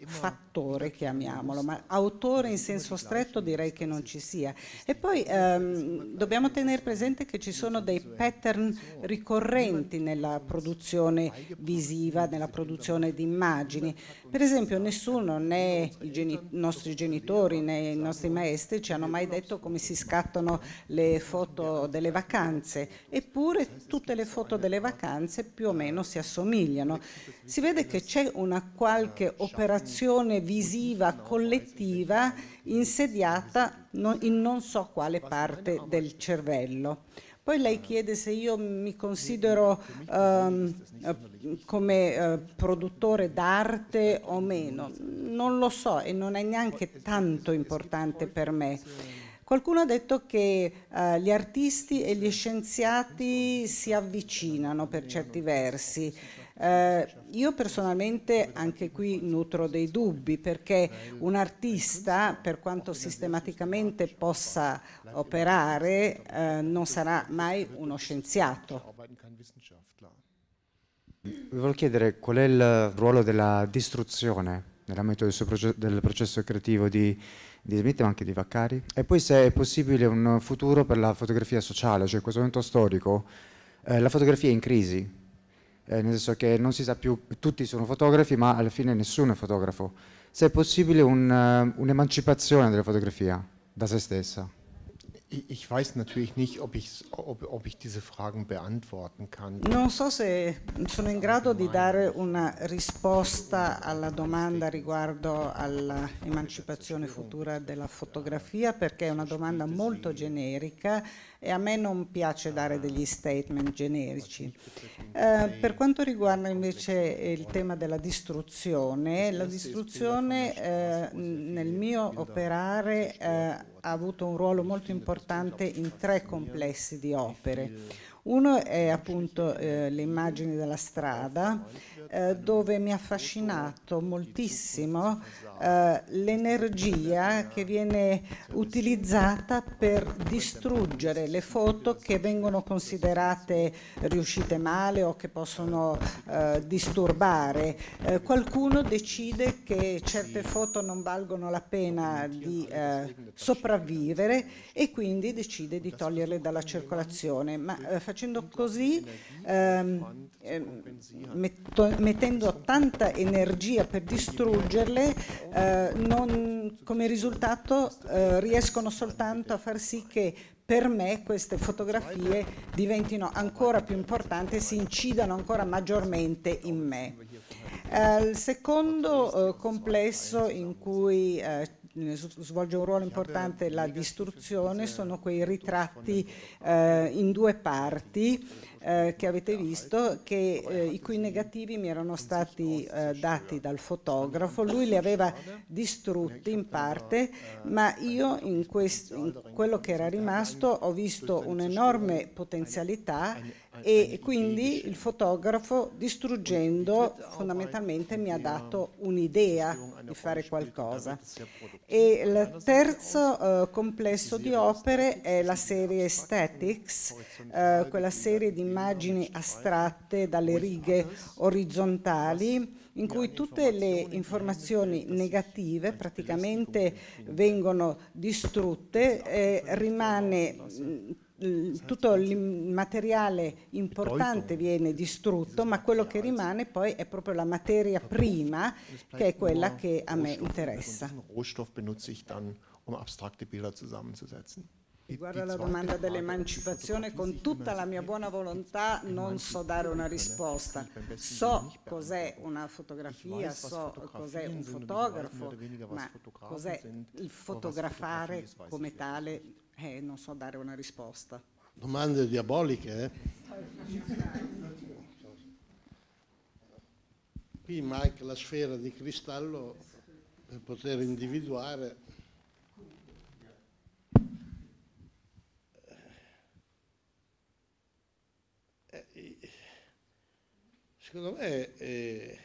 fattore, chiamiamolo, ma autore in senso stretto direi che non ci sia. E poi ehm, dobbiamo tenere presente che ci sono dei pattern ricorrenti nella produzione visiva, nella produzione di immagini. Per esempio nessuno, eh, né i geni nostri genitori né i nostri maestri ci hanno mai detto come si scattano le foto delle vacanze, eppure tutte le foto eh, delle vacanze più o meno si assomigliano. Si vede che c'è una qualche qualche operazione visiva collettiva insediata in non so quale parte del cervello. Poi lei chiede se io mi considero um, come uh, produttore d'arte o meno. Non lo so e non è neanche tanto importante per me. Qualcuno ha detto che uh, gli artisti e gli scienziati si avvicinano per certi versi. Eh, io personalmente anche qui nutro dei dubbi perché un artista per quanto sistematicamente possa operare eh, non sarà mai uno scienziato. Vi voglio chiedere qual è il ruolo della distruzione nell'ambito del, del, processo creativo di, di Smith ma anche di Vaccari e poi se è possibile un futuro per la fotografia sociale, cioè in questo momento storico eh, la fotografia è in crisi, eh, nel senso che non si sa più, tutti sono fotografi ma alla fine nessuno è fotografo. Se è possibile un, eh, un'emancipazione della fotografia da se stessa. Ich weiß natürlich nicht, ob ich, ob, ob ich diese Fragen beantworten kann. Non so se sono in grado di dare una risposta alla domanda riguardo all'emancipazione futura della fotografia perché è una domanda molto generica e a me non piace dare degli statement generici. Eh, per quanto riguarda invece il tema della distruzione, la distruzione eh, nel mio operare eh, ha avuto un ruolo molto importante in tre complessi di opere. Uno è appunto eh, le immagini della strada, eh, dove mi ha affascinato moltissimo eh, l'energia che viene utilizzata per distruggere le foto che vengono considerate riuscite male o che possono eh, disturbare. Eh, qualcuno decide che certe foto non valgono la pena di eh, sopravvivere e quindi decide di toglierle dalla circolazione. Ma, facendo così, ehm, ehm, metto, mettendo tanta energia per distruggerle, eh, non, come risultato eh, riescono soltanto a far sì che per me queste fotografie diventino ancora più importanti e si incidano ancora maggiormente in me. Eh, il secondo eh, complesso in cui eh, svolge un ruolo importante la distruzione, sono quei ritratti eh, in due parti eh, che avete visto, che, eh, i cui negativi mi erano stati eh, dati dal fotografo, lui li aveva distrutti in parte, ma io in, in quello che era rimasto ho visto un'enorme potenzialità e quindi il fotografo distruggendo fondamentalmente mi ha dato un'idea di fare qualcosa. E il terzo eh, complesso di opere è la serie Aesthetics, eh, quella serie di immagini astratte dalle righe orizzontali in cui tutte le informazioni negative praticamente vengono distrutte, e rimane tutto il materiale importante viene distrutto, ma quello che rimane poi è proprio la materia prima, che è quella che a me interessa. Rohstoff benutze ich dann, um abstrakte Bilder zusammenzusetzen. Riguardo alla domanda dell'emancipazione, con tutta la mia buona volontà non so dare una risposta. So cos'è una fotografia, so cos'è un fotografo, ma cos'è il fotografare come tale eh, non so dare una risposta. Domande diaboliche, eh? Qui manca la sfera di cristallo per poter individuare eh, secondo me eh,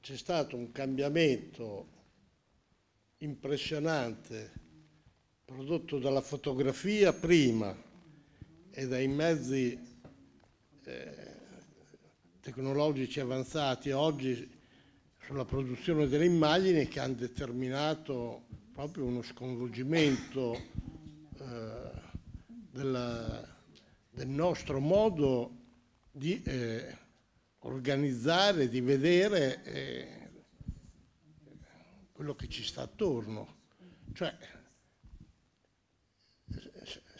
c'è stato un cambiamento impressionante prodotto dalla fotografia prima e dai mezzi eh, tecnologici avanzati oggi sulla produzione delle immagini che hanno determinato proprio uno sconvolgimento eh, della, del nostro modo di eh, organizzare, di vedere eh, quello che ci sta attorno. Cioè,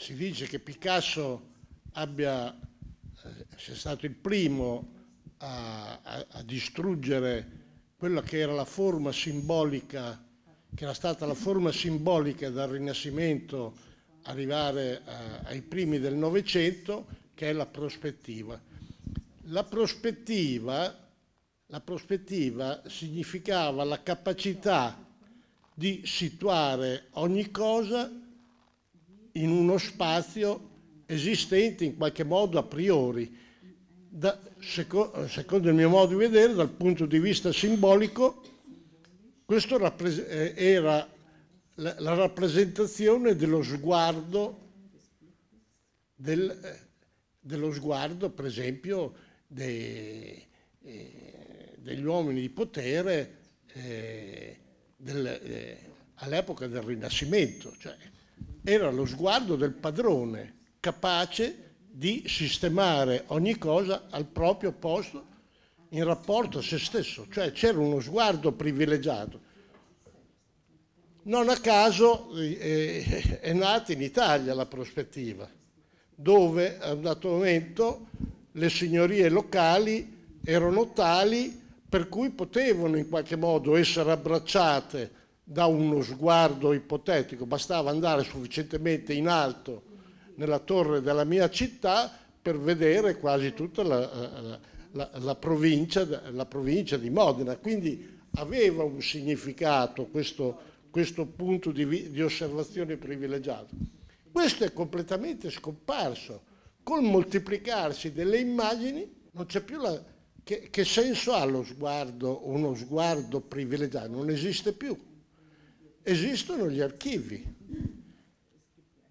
si dice che Picasso abbia, eh, sia stato il primo a, a, a, distruggere quella che era la forma simbolica, che era stata la forma simbolica dal Rinascimento arrivare a, eh, ai primi del Novecento, che è la prospettiva. La prospettiva la prospettiva significava la capacità di situare ogni cosa in uno spazio esistente in qualche modo a priori. Da, seco, secondo il mio modo di vedere, dal punto di vista simbolico, questo eh, era la, la rappresentazione dello sguardo, del, eh, dello sguardo, per esempio, dei, eh, degli uomini di potere eh, del, eh, all'epoca del Rinascimento. Cioè, era lo sguardo del padrone, capace di sistemare ogni cosa al proprio posto in rapporto a se stesso, cioè c'era uno sguardo privilegiato. Non a caso eh, eh è nata in Italia la prospettiva, dove a un dato momento le signorie locali erano tali per cui potevano in qualche modo essere abbracciate da uno sguardo ipotetico, bastava andare sufficientemente in alto nella torre della mia città per vedere quasi tutta la, la, la, provincia, la provincia, di Modena. Quindi aveva un significato questo, questo punto di, di osservazione privilegiato. Questo è completamente scomparso. Col moltiplicarsi delle immagini non c'è più la, che, che, senso ha lo sguardo, uno sguardo privilegiato? Non esiste più esistono gli archivi,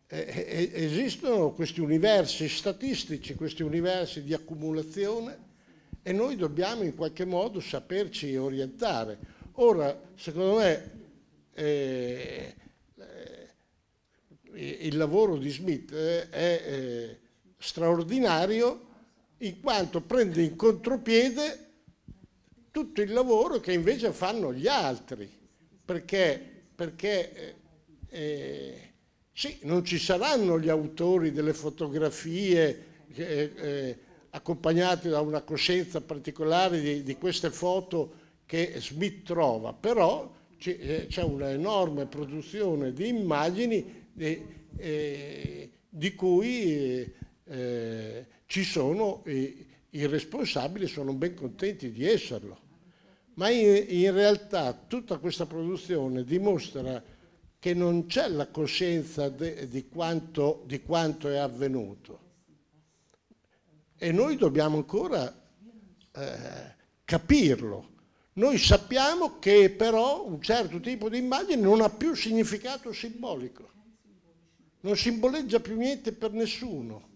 eh, eh, eh, esistono questi universi statistici, questi universi di accumulazione e noi dobbiamo in qualche modo saperci orientare. Ora, secondo me, eh, il lavoro di Smith è, è straordinario in quanto prende in contropiede tutto il lavoro che invece fanno gli altri, perché perché eh, eh, sì, non ci saranno gli autori delle fotografie eh, eh accompagnati da una coscienza particolare di, di queste foto che Smith trova, però eh, c'è un'enorme produzione di immagini di, eh, di cui eh, ci sono i, i responsabili sono ben contenti di esserlo ma in, in realtà tutta questa produzione dimostra che non c'è la coscienza de, di, quanto, di quanto è avvenuto. E noi dobbiamo ancora eh, capirlo. Noi sappiamo che però un certo tipo di immagine non ha più significato simbolico, non simboleggia più niente per nessuno.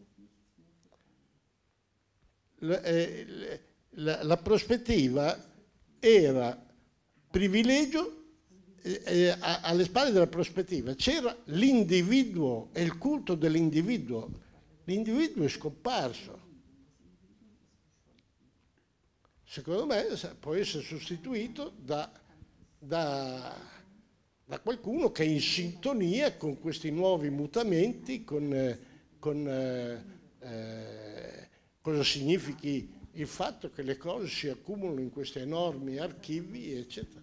La, eh, la, la prospettiva era privilegio eh, eh alle spalle della prospettiva c'era l'individuo e il culto dell'individuo. L'individuo è scomparso. Secondo me può essere sostituito da, da, da qualcuno che è in sintonia con questi nuovi mutamenti, con, eh, con eh, eh, cosa significhi il fatto che le cose si accumulano in questi enormi archivi, eccetera.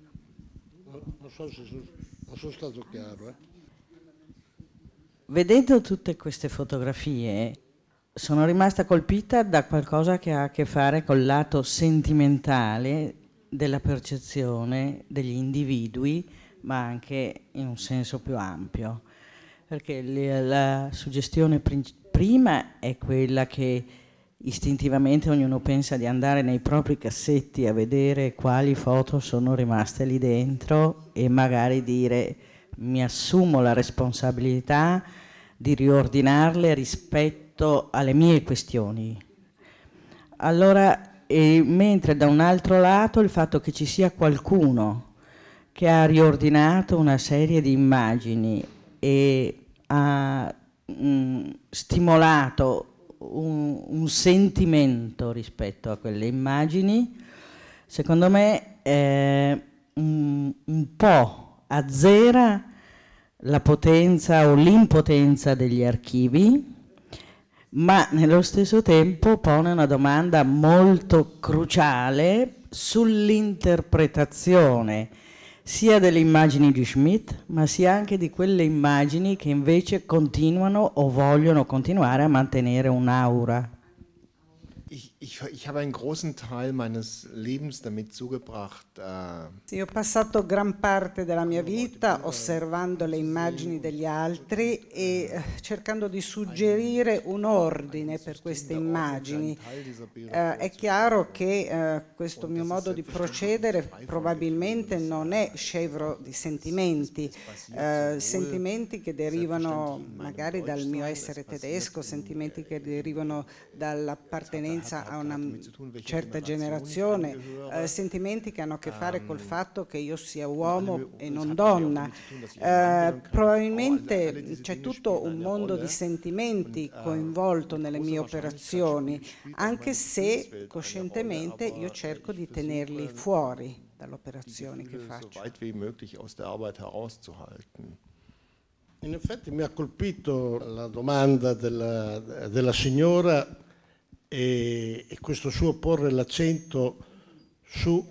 Non so se sono, non sono stato chiaro. Eh. Vedendo tutte queste fotografie, sono rimasta colpita da qualcosa che ha a che fare col lato sentimentale della percezione degli individui, ma anche in un senso più ampio. Perché la suggestione prima è quella che istintivamente ognuno pensa di andare nei propri cassetti a vedere quali foto sono rimaste lì dentro e magari dire mi assumo la responsabilità di riordinarle rispetto alle mie questioni. Allora, mentre da un altro lato il fatto che ci sia qualcuno che ha riordinato una serie di immagini e ha mh, mm, stimolato un, un sentimento rispetto a quelle immagini, secondo me eh, un, un po' azzera la potenza o l'impotenza degli archivi, ma nello stesso tempo pone una domanda molto cruciale sull'interpretazione sia delle immagini di Schmidt, ma sia anche di quelle immagini che invece continuano o vogliono continuare a mantenere un'aura Ich, ich habe einen großen Teil meines Lebens damit zugebracht. Äh, sì, ho passato gran parte della mia vita osservando le immagini degli altri e eh, cercando di suggerire un ordine per queste immagini. Eh, è chiaro che eh, questo mio modo di procedere probabilmente non è scevro di sentimenti, eh, sentimenti che derivano magari dal mio essere tedesco, sentimenti che derivano dall'appartenenza a una certa generazione, eh, sentimenti che hanno a che fare ehm, col fatto che io sia uomo e non donna. Eh, probabilmente oh, c'è tutto un mondo di eh? sentimenti ah, coinvolto nelle mie operazioni, anche se cioè, coscientemente io cerco di tenerli fuori dalle operazioni che faccio. In effetti mi ha colpito la domanda della, della signora e, e questo suo porre l'accento su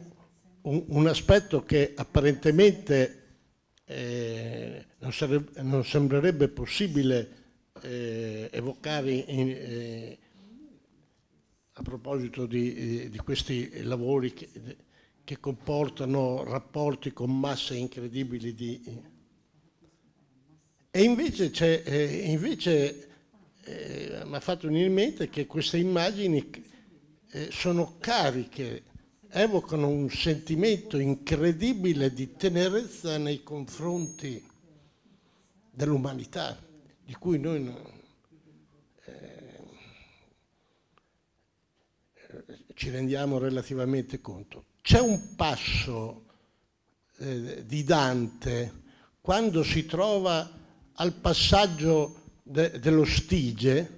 un, un, aspetto che apparentemente eh, non, sarebbe, non, sembrerebbe possibile eh, evocare in, eh, a proposito di, eh, di, questi lavori che, che comportano rapporti con masse incredibili di... E invece, c'è, eh, invece eh, mi ha fatto venire in mente che queste immagini eh, sono cariche, evocano un sentimento incredibile di tenerezza nei confronti dell'umanità, di cui noi non, eh, ci rendiamo relativamente conto. C'è un passo eh, di Dante quando si trova al passaggio de, dello Stige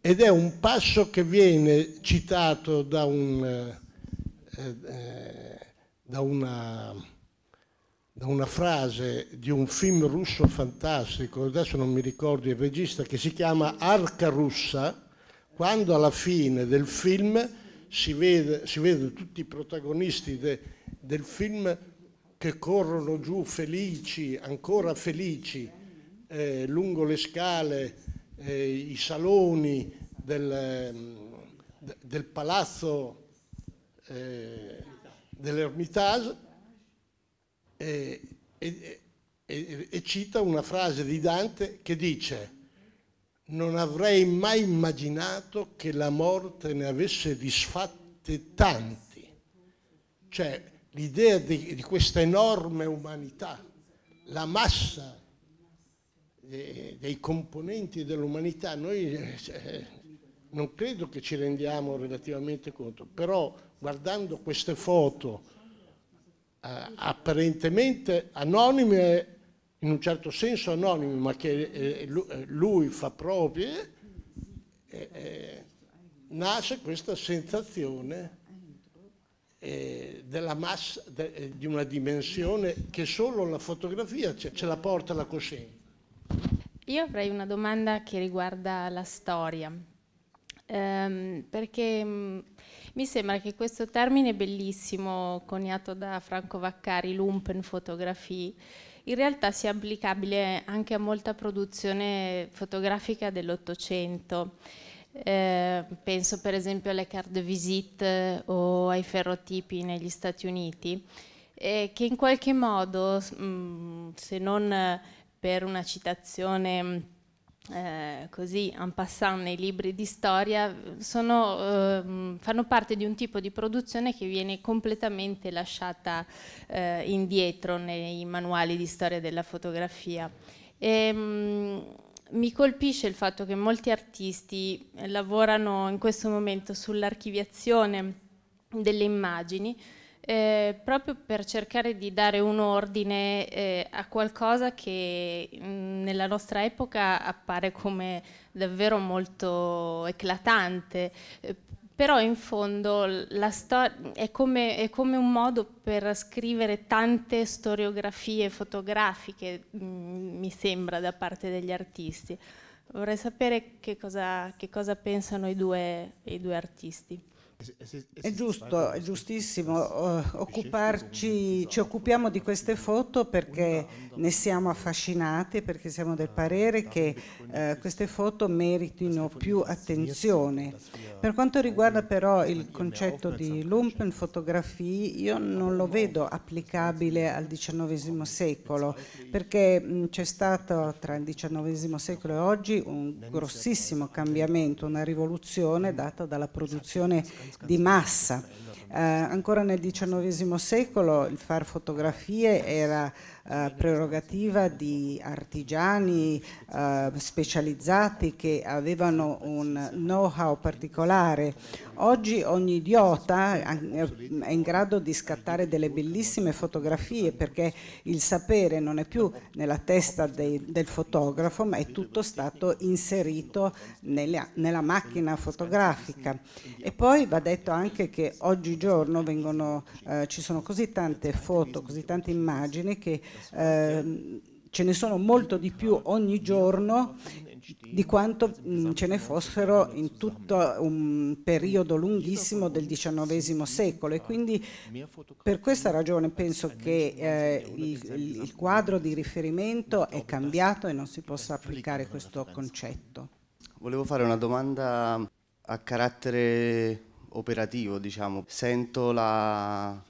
ed è un passo che viene citato da, un, eh, eh, da, una, da una frase di un film russo fantastico, adesso non mi ricordo il regista, che si chiama Arca russa, quando alla fine del film si vede, si vede tutti i protagonisti de, del film che corrono giù felici, ancora felici, eh, lungo le scale, eh, i saloni del, mm, del palazzo eh, dell'Ermitage e, e, e, e cita una frase di Dante che dice non avrei mai immaginato che la morte ne avesse disfatte tanti. Cioè l'idea di, di questa enorme umanità, la massa eh, dei, componenti dell'umanità, noi eh, non credo che ci rendiamo relativamente conto, però guardando queste foto eh, apparentemente anonime, in un certo senso anonime, ma che lui fa proprie, nasce questa sensazione della massa, di una dimensione che solo la fotografia ce, ce la porta la coscienza. Io avrei una domanda che riguarda la storia, ehm, perché mm, mi sembra che questo termine bellissimo coniato da Franco Vaccari, Lumpen Lumpenfotografie, in realtà sia applicabile anche a molta produzione fotografica dell'Ottocento. Eh, penso per esempio alle card visite eh, o ai ferrotipi negli Stati Uniti, eh, che in qualche modo, mh, mm, se non per una citazione mm, eh, così en passant nei libri di storia, sono, eh, mm, fanno parte di un tipo di produzione che viene completamente lasciata eh, indietro nei manuali di storia della fotografia. E, mm, mi colpisce il fatto che molti artisti lavorano in questo momento sull'archiviazione delle immagini, eh, proprio per cercare di dare un ordine eh, a qualcosa che mh, mm, nella nostra epoca appare come davvero molto eclatante. Eh, però in fondo è come, è come, un modo per scrivere tante storiografie fotografiche, mh, mm, mi sembra, da parte degli artisti. Vorrei sapere che cosa, che cosa pensano i due, i due artisti. È giusto, è giustissimo eh, occuparci, ci occupiamo di queste foto perché ne siamo affascinati, perché siamo del parere che eh, queste foto meritino più attenzione. Per quanto riguarda però il concetto di lumpenfotografie, io non lo vedo applicabile al XIX secolo, perché c'è stato tra il XIX secolo e oggi un grossissimo cambiamento, una rivoluzione data dalla produzione di massa. Eh, ancora nel XIX secolo il far fotografie era eh, prerogativa di artigiani eh, specializzati che avevano un know-how particolare. Oggi ogni idiota eh, è in grado di scattare delle bellissime fotografie perché il sapere non è più nella testa dei, del fotografo ma è tutto stato inserito nelle, nella macchina fotografica. E poi va detto anche che oggigiorno vengono, eh, ci sono così tante foto, così tante immagini che Ehm, ce ne sono molto di più ogni giorno di quanto mh, ce ne fossero in tutto un periodo lunghissimo del XIX secolo e quindi per questa ragione penso che eh, il, il quadro di riferimento è cambiato e non si possa applicare questo concetto. Volevo fare una domanda a carattere operativo, diciamo. Sento la,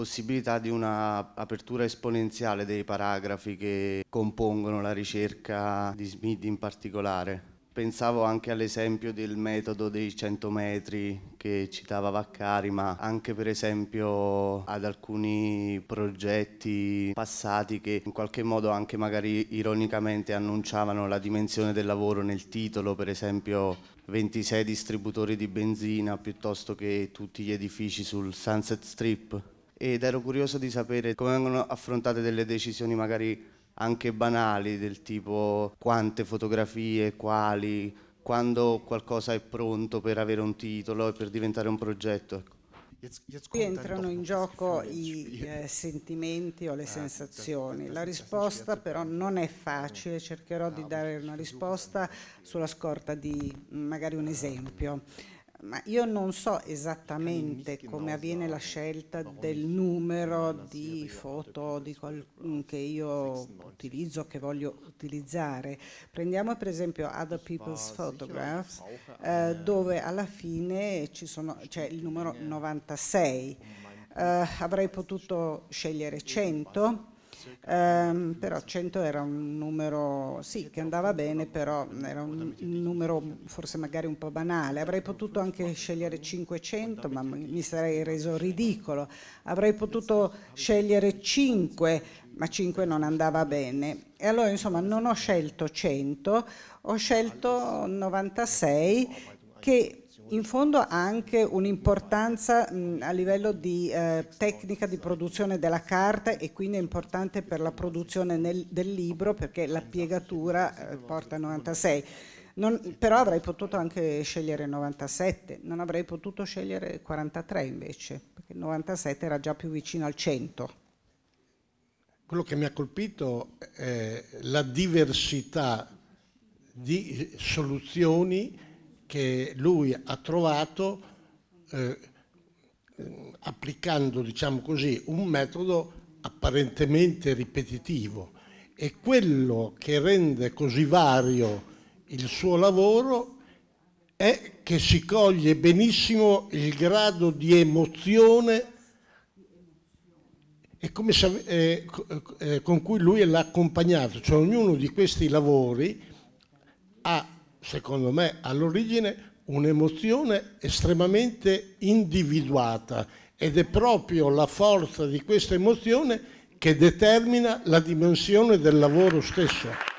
possibilità di un'apertura esponenziale dei paragrafi che compongono la ricerca di Smith in particolare. Pensavo anche all'esempio del metodo dei 100 metri che citava Vaccari, ma anche per esempio ad alcuni progetti passati che in qualche modo anche magari ironicamente annunciavano la dimensione del lavoro nel titolo, per esempio 26 distributori di benzina piuttosto che tutti gli edifici sul Sunset Strip ed ero curioso di sapere come vengono affrontate delle decisioni magari anche banali del tipo quante fotografie, quali, quando qualcosa è pronto per avere un titolo e per diventare un progetto. Ecco. Qui entrano in gioco i eh, sentimenti o le ah, sensazioni. La risposta però non è facile, oh. cercherò di ah, dare una risposta sulla scorta di magari un esempio ma io non so esattamente come avviene la scelta del numero di foto di che io utilizzo, che voglio utilizzare. Prendiamo per esempio Other People's cioè, Photographs, eh, eh, dove alla fine c'è cioè, il numero 96. Eh, avrei potuto cioè, scegliere 100, ehm, però 100 era un numero sì che andava bene, però era un numero forse magari un po' banale. Avrei potuto anche scegliere 500, ma mi sarei reso ridicolo. Avrei potuto scegliere 5, ma 5 non andava bene. E allora insomma non ho scelto 100, ho scelto 96 che in fondo ha anche un'importanza a livello di eh, tecnica di produzione della carta e quindi è importante per la produzione nel, del libro perché la piegatura eh, porta 96. Non, però avrei potuto anche scegliere 97, non avrei potuto scegliere 43 invece, perché il 97 era già più vicino al 100. Quello che mi ha colpito è la diversità di soluzioni che lui ha trovato eh, applicando diciamo così, un metodo apparentemente ripetitivo e quello che rende così vario il suo lavoro è che si coglie benissimo il grado di emozione se, eh, eh, eh, con cui lui l'ha accompagnato, cioè ognuno di questi lavori ha secondo me, all'origine un'emozione estremamente individuata ed è proprio la forza di questa emozione che determina la dimensione del lavoro stesso.